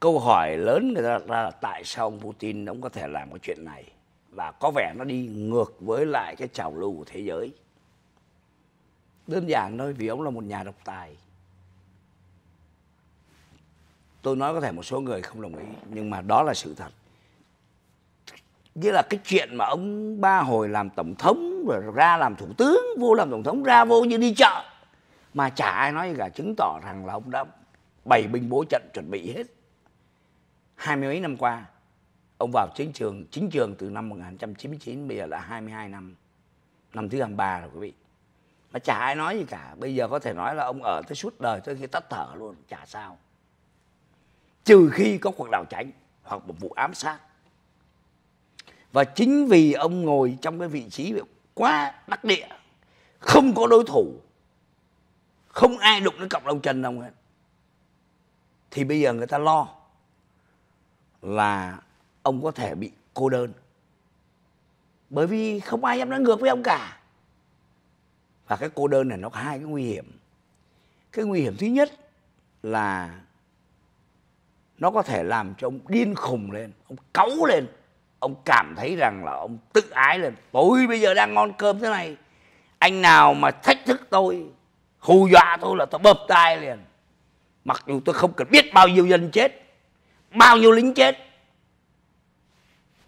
câu hỏi lớn người ta là tại sao ông Putin ông có thể làm cái chuyện này và có vẻ nó đi ngược với lại cái trào lưu của thế giới đơn giản thôi vì ông là một nhà độc tài tôi nói có thể một số người không đồng ý nhưng mà đó là sự thật Như là cái chuyện mà ông ba hồi làm tổng thống rồi ra làm thủ tướng vô làm tổng thống ra vô như đi chợ mà chả ai nói gì cả chứng tỏ rằng là ông đã bày binh bố trận chuẩn bị hết hai mươi mấy năm qua ông vào chính trường chính trường từ năm 1999 bây giờ là 22 năm năm thứ 23 rồi quý vị mà chả ai nói gì cả bây giờ có thể nói là ông ở tới suốt đời tới khi tắt thở luôn chả sao trừ khi có cuộc đảo tránh hoặc một vụ ám sát và chính vì ông ngồi trong cái vị trí quá đắc địa không có đối thủ không ai đụng đến cộng đồng trần đâu hết thì bây giờ người ta lo là ông có thể bị cô đơn bởi vì không ai em nói ngược với ông cả và cái cô đơn này nó có hai cái nguy hiểm cái nguy hiểm thứ nhất là nó có thể làm cho ông điên khùng lên ông cáu lên ông cảm thấy rằng là ông tự ái lên tôi bây giờ đang ngon cơm thế này anh nào mà thách thức tôi hù dọa tôi là tôi bập tai liền mặc dù tôi không cần biết bao nhiêu dân chết bao nhiêu lính chết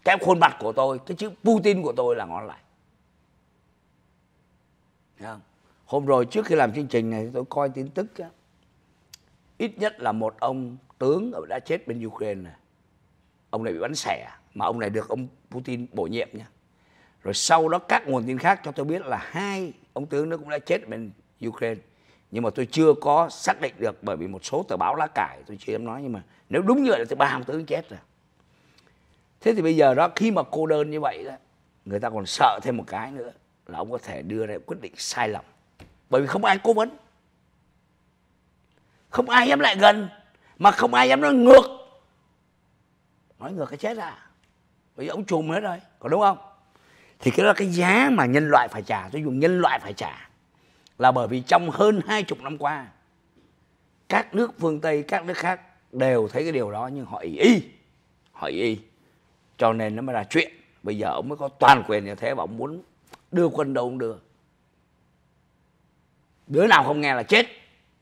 cái khuôn mặt của tôi cái chữ putin của tôi là ngón lại không? hôm rồi trước khi làm chương trình này tôi coi tin tức á, ít nhất là một ông tướng đã chết bên ukraine này. ông này bị bắn xẻ mà ông này được ông putin bổ nhiệm nhé rồi sau đó các nguồn tin khác cho tôi biết là hai ông tướng nó cũng đã chết bên ukraine nhưng mà tôi chưa có xác định được bởi vì một số tờ báo lá cải tôi chưa em nói nhưng mà nếu đúng như vậy là thứ ba ông tướng chết rồi thế thì bây giờ đó khi mà cô đơn như vậy đó người ta còn sợ thêm một cái nữa là ông có thể đưa ra quyết định sai lầm bởi vì không ai cố vấn không ai dám lại gần mà không ai dám nói ngược nói ngược cái chết à bây giờ ông chùm hết rồi có đúng không thì cái đó là cái giá mà nhân loại phải trả tôi dùng nhân loại phải trả là bởi vì trong hơn hai chục năm qua các nước phương Tây, các nước khác đều thấy cái điều đó nhưng họ ý y, họ ý y. Cho nên nó mới là chuyện. Bây giờ ông mới có toàn quyền như thế và ông muốn đưa quân đâu ông đưa. Đứa nào không nghe là chết.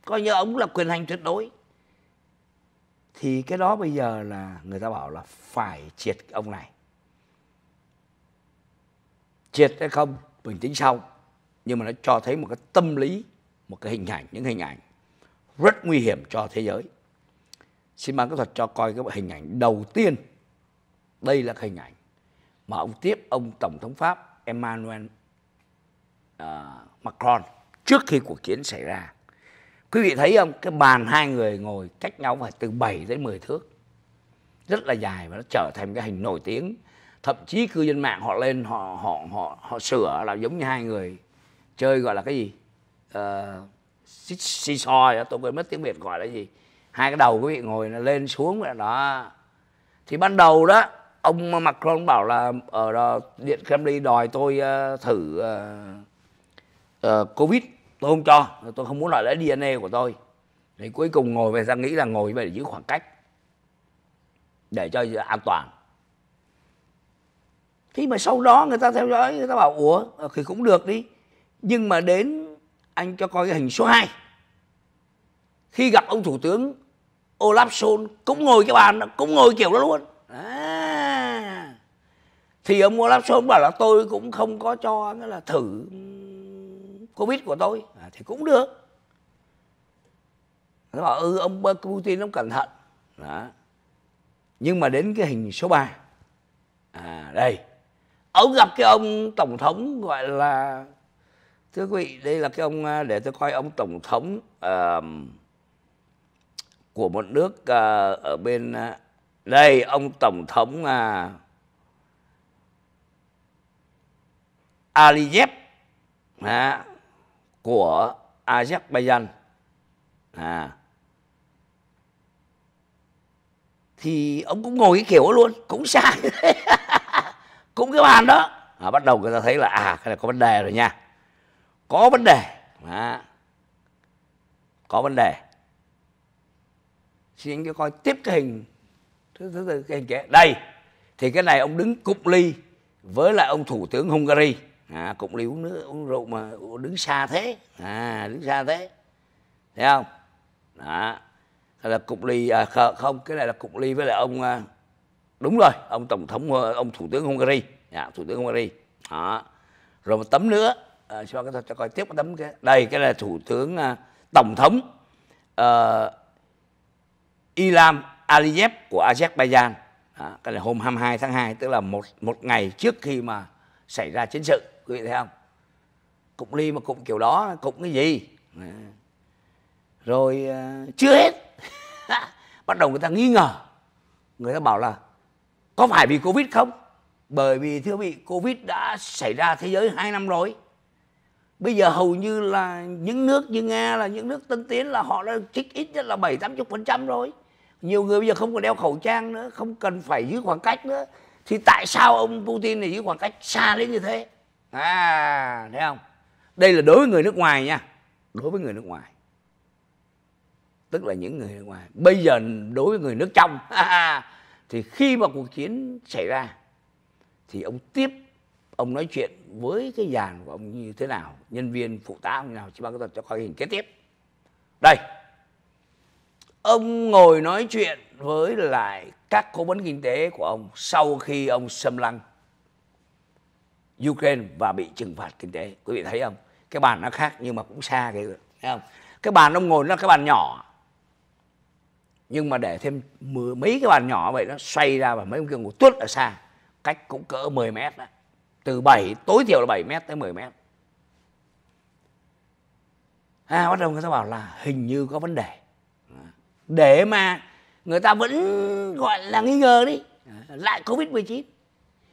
Coi như ông là quyền hành tuyệt đối. Thì cái đó bây giờ là người ta bảo là phải triệt ông này. Triệt hay không mình tính sau nhưng mà nó cho thấy một cái tâm lý một cái hình ảnh những hình ảnh rất nguy hiểm cho thế giới xin mang kỹ thuật cho coi cái hình ảnh đầu tiên đây là cái hình ảnh mà ông tiếp ông tổng thống pháp emmanuel uh, macron trước khi cuộc chiến xảy ra quý vị thấy không cái bàn hai người ngồi cách nhau phải từ 7 đến 10 thước rất là dài và nó trở thành cái hình nổi tiếng thậm chí cư dân mạng họ lên họ họ họ họ sửa là giống như hai người chơi gọi là cái gì uh, xì, xì tôi quên mất tiếng việt gọi là gì hai cái đầu quý vị ngồi lên xuống vậy đó thì ban đầu đó ông Macron bảo là ở ờ, đó, điện Kremlin đòi tôi uh, thử uh, uh, covid tôi không cho tôi không muốn nói lấy DNA của tôi thì cuối cùng ngồi về ra nghĩ là ngồi về để giữ khoảng cách để cho an toàn thế mà sau đó người ta theo dõi người ta bảo ủa thì cũng được đi nhưng mà đến anh cho coi cái hình số 2 khi gặp ông thủ tướng Olaf Scholz cũng ngồi cái bàn cũng ngồi kiểu đó luôn à. thì ông Olaf Scholz bảo là tôi cũng không có cho nghĩa là thử covid của tôi à, thì cũng được nó bảo ừ ông Putin ông cẩn thận đó. nhưng mà đến cái hình số 3 à đây ông gặp cái ông tổng thống gọi là thưa quý vị đây là cái ông à, để tôi coi ông tổng thống uh, của một nước uh, ở bên uh, đây ông tổng thống uh, Aliyev à, của Azerbaijan à, thì ông cũng ngồi cái kiểu luôn cũng sai cũng cái bàn đó à, bắt đầu người ta thấy là à cái này có vấn đề rồi nha có vấn đề đó. có vấn đề xin anh cho coi tiếp cái hình thứ thứ tư cái hình kia đây thì cái này ông đứng cục ly với lại ông thủ tướng Hungary à, cục ly uống nước uống rượu mà đứng xa thế à, đứng xa thế thấy không đó là cục ly à, không cái này là cục ly với lại ông à, đúng rồi ông tổng thống ông thủ tướng Hungary à, thủ tướng Hungary đó rồi một tấm nữa à, cho cái cho coi tiếp cái tấm cái đây cái là thủ tướng à, tổng thống à, ờ, Ilam Aliyev của Azerbaijan à, cái là hôm 22 tháng 2 tức là một một ngày trước khi mà xảy ra chiến sự quý vị thấy không cụm ly mà cụm kiểu đó cụm cái gì à. rồi à, chưa hết bắt đầu người ta nghi ngờ người ta bảo là có phải vì covid không bởi vì thưa vị covid đã xảy ra thế giới 2 năm rồi bây giờ hầu như là những nước như nga là những nước tân tiến là họ đã trích ít nhất là bảy tám chục phần trăm rồi nhiều người bây giờ không còn đeo khẩu trang nữa không cần phải giữ khoảng cách nữa thì tại sao ông putin này giữ khoảng cách xa đến như thế à thấy không đây là đối với người nước ngoài nha đối với người nước ngoài tức là những người nước ngoài bây giờ đối với người nước trong thì khi mà cuộc chiến xảy ra thì ông tiếp ông nói chuyện với cái dàn của ông như thế nào nhân viên phụ tá ông như nào chị bác tôi cho coi hình kế tiếp đây ông ngồi nói chuyện với lại các cố vấn kinh tế của ông sau khi ông xâm lăng Ukraine và bị trừng phạt kinh tế quý vị thấy không cái bàn nó khác nhưng mà cũng xa cái thấy không cái bàn ông ngồi nó cái bàn nhỏ nhưng mà để thêm mấy cái bàn nhỏ vậy nó xoay ra và mấy ông kia ngồi tuốt ở xa cách cũng cỡ 10 mét đó từ 7 tối thiểu là 7 mét tới 10 mét à, bắt đầu người ta bảo là hình như có vấn đề để mà người ta vẫn gọi là nghi ngờ đi lại covid 19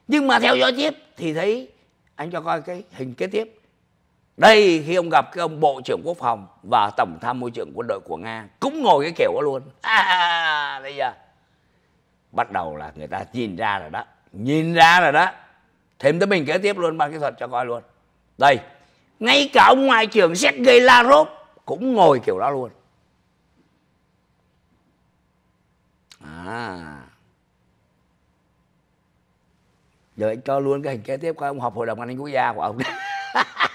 nhưng mà theo dõi tiếp thì thấy anh cho coi cái hình kế tiếp đây khi ông gặp cái ông bộ trưởng quốc phòng và tổng tham mưu trưởng quân đội của nga cũng ngồi cái kiểu đó luôn à bây giờ bắt đầu là người ta nhìn ra rồi đó nhìn ra rồi đó thêm tới mình kế tiếp luôn ban kỹ thuật cho coi luôn đây ngay cả ông ngoại trưởng Sergei Lavrov cũng ngồi kiểu đó luôn à giờ anh cho luôn cái hình kế tiếp coi ông họp hội đồng an ninh quốc gia của ông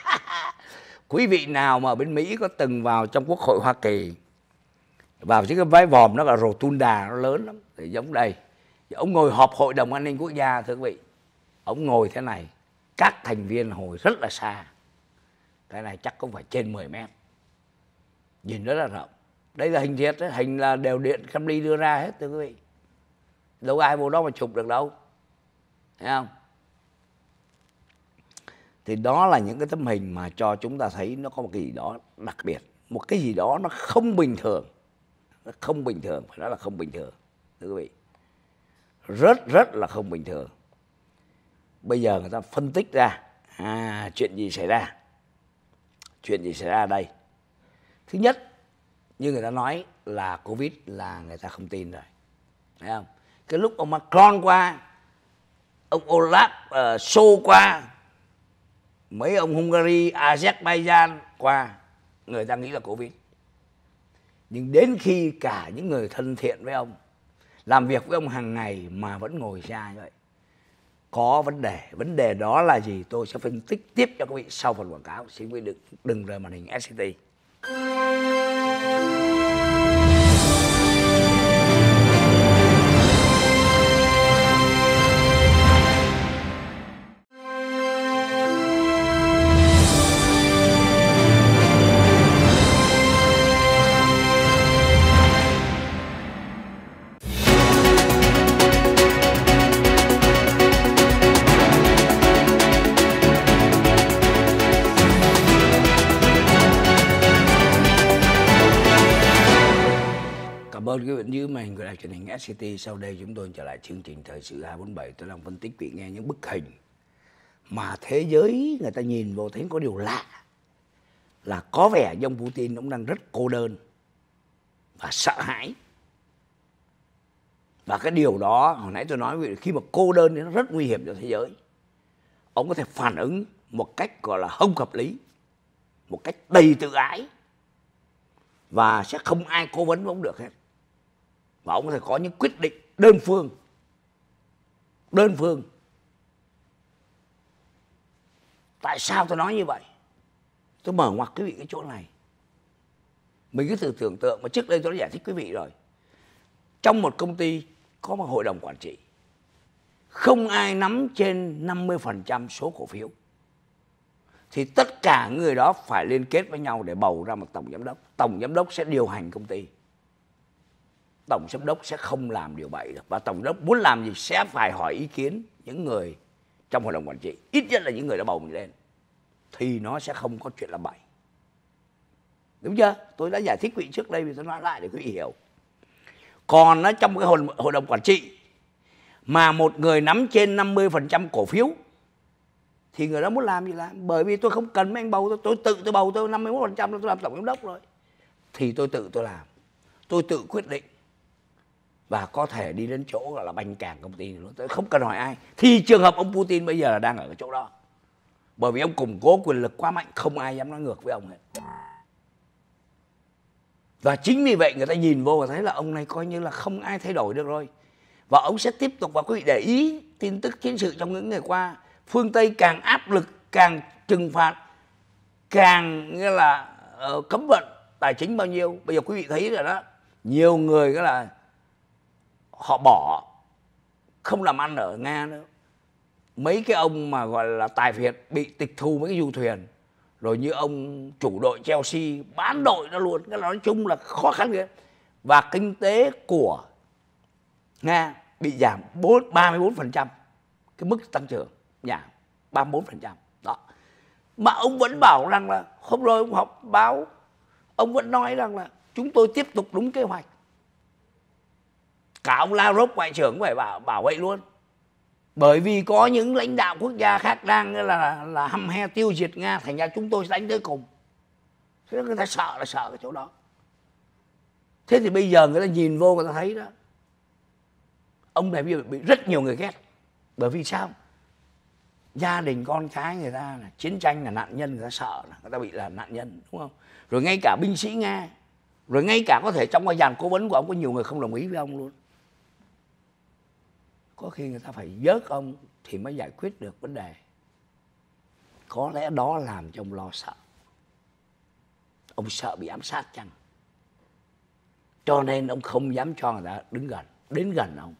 quý vị nào mà ở bên mỹ có từng vào trong quốc hội hoa kỳ vào chiếc cái váy vòm nó là rotunda nó lớn lắm thì giống đây ông ngồi họp hội đồng an ninh quốc gia thưa quý vị Ông ngồi thế này, các thành viên hồi rất là xa. Cái này chắc cũng phải trên 10 mét. Nhìn rất là rộng. Đây là hình thiệt, đấy. hình là đều điện khâm đưa ra hết thưa quý vị. Đâu ai vô đó mà chụp được đâu. Thấy không? Thì đó là những cái tấm hình mà cho chúng ta thấy nó có một cái gì đó đặc biệt. Một cái gì đó nó không bình thường. Nó không bình thường, phải nói là không bình thường. Thưa quý vị. Rất rất là không bình thường bây giờ người ta phân tích ra à, chuyện gì xảy ra chuyện gì xảy ra đây thứ nhất như người ta nói là covid là người ta không tin rồi thấy không cái lúc ông macron qua ông olaf uh, ờ, xô qua mấy ông hungary azerbaijan qua người ta nghĩ là covid nhưng đến khi cả những người thân thiện với ông làm việc với ông hàng ngày mà vẫn ngồi xa như vậy có vấn đề vấn đề đó là gì tôi sẽ phân tích tiếp cho quý vị sau phần quảng cáo xin quý vị đừng đừng rời màn hình SCT ơn quý vị như màn hình của đài truyền hình SCT. Sau đây chúng tôi trở lại chương trình thời sự 247. Tôi đang phân tích vị nghe những bức hình mà thế giới người ta nhìn vô thấy có điều lạ là có vẻ ông Putin cũng đang rất cô đơn và sợ hãi. Và cái điều đó hồi nãy tôi nói với khi mà cô đơn thì nó rất nguy hiểm cho thế giới. Ông có thể phản ứng một cách gọi là không hợp lý, một cách đầy tự ái và sẽ không ai cố vấn ông được hết và ông có thể có những quyết định đơn phương đơn phương tại sao tôi nói như vậy tôi mở ngoặc quý vị cái chỗ này mình cứ thử tưởng tượng mà trước đây tôi đã giải thích quý vị rồi trong một công ty có một hội đồng quản trị không ai nắm trên 50% số cổ phiếu thì tất cả người đó phải liên kết với nhau để bầu ra một tổng giám đốc tổng giám đốc sẽ điều hành công ty tổng giám đốc sẽ không làm điều bậy được và tổng giám đốc muốn làm gì sẽ phải hỏi ý kiến những người trong hội đồng quản trị ít nhất là những người đã bầu mình lên thì nó sẽ không có chuyện làm bậy đúng chưa tôi đã giải thích quý trước đây vì tôi nói lại để quý vị hiểu còn nó trong cái hội, hội đồng quản trị mà một người nắm trên 50% cổ phiếu thì người đó muốn làm gì làm bởi vì tôi không cần mấy anh bầu tôi tôi tự tôi bầu tôi 51% là tôi làm tổng giám đốc rồi thì tôi tự tôi làm tôi tự quyết định và có thể đi đến chỗ gọi là banh càng công ty nữa không cần hỏi ai thì trường hợp ông Putin bây giờ là đang ở cái chỗ đó bởi vì ông củng cố quyền lực quá mạnh không ai dám nói ngược với ông hết và chính vì vậy người ta nhìn vô và thấy là ông này coi như là không ai thay đổi được rồi và ông sẽ tiếp tục và quý vị để ý tin tức chiến sự trong những ngày qua phương tây càng áp lực càng trừng phạt càng nghĩa là uh, cấm vận tài chính bao nhiêu bây giờ quý vị thấy rồi đó nhiều người cái là họ bỏ không làm ăn ở nga nữa mấy cái ông mà gọi là tài phiệt bị tịch thu mấy cái du thuyền rồi như ông chủ đội chelsea bán đội nó luôn cái nói chung là khó khăn kia và kinh tế của nga bị giảm bốn ba phần trăm cái mức tăng trưởng giảm 34% phần trăm đó mà ông vẫn bảo rằng là hôm rồi ông họp báo ông vẫn nói rằng là chúng tôi tiếp tục đúng kế hoạch cả ông Lavrov ngoại trưởng phải bảo bảo vậy luôn bởi vì có những lãnh đạo quốc gia khác đang là là, là hăm he tiêu diệt nga thành ra chúng tôi sẽ đánh tới cùng thế người ta sợ là sợ cái chỗ đó thế thì bây giờ người ta nhìn vô người ta thấy đó ông này bây giờ bị rất nhiều người ghét bởi vì sao gia đình con cái người ta là chiến tranh là nạn nhân người ta sợ là người ta bị là nạn nhân đúng không rồi ngay cả binh sĩ nga rồi ngay cả có thể trong cái dàn cố vấn của ông có nhiều người không đồng ý với ông luôn có khi người ta phải vớt ông thì mới giải quyết được vấn đề có lẽ đó làm cho ông lo sợ ông sợ bị ám sát chăng cho nên ông không dám cho người ta đứng gần đến gần ông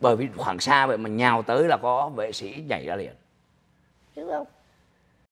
bởi vì khoảng xa vậy mà nhào tới là có vệ sĩ nhảy ra liền chứ không